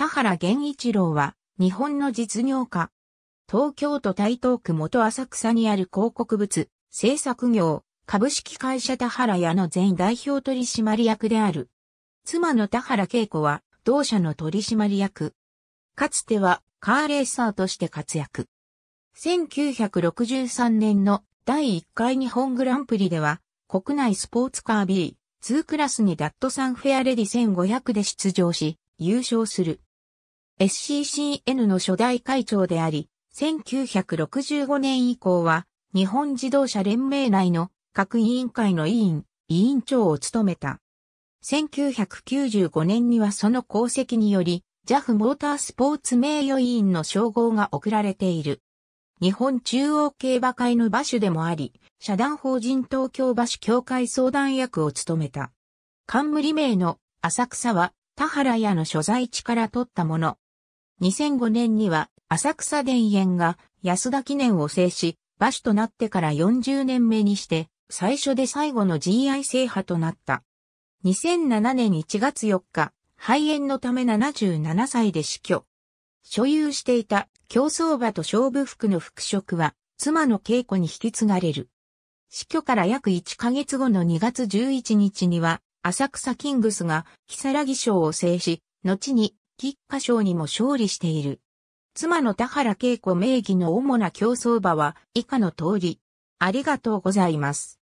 田原源一郎は、日本の実業家。東京都台東区元浅草にある広告物、制作業、株式会社田原屋の前代表取締役である。妻の田原恵子は、同社の取締役。かつては、カーレーサーとして活躍。1963年の第1回日本グランプリでは、国内スポーツカー B、2クラスにダットサンフェアレディ1500で出場し、優勝する。SCCN の初代会長であり、1965年以降は、日本自動車連盟内の各委員会の委員、委員長を務めた。1995年にはその功績により、JAF モータースポーツ名誉委員の称号が贈られている。日本中央競馬会の馬主でもあり、社団法人東京馬主協会相談役を務めた。冠名の浅草は田原屋の所在地から取ったもの。2005年には浅草田園が安田記念を制し、馬主となってから40年目にして、最初で最後の GI 制覇となった。2007年1月4日、肺炎のため77歳で死去。所有していた競争馬と勝負服の服飾は、妻の稽古に引き継がれる。死去から約1ヶ月後の2月11日には、浅草キングスが、木更木賞を制し、後に菊花賞にも勝利している。妻の田原恵子名義の主な競走馬は以下の通り。ありがとうございます。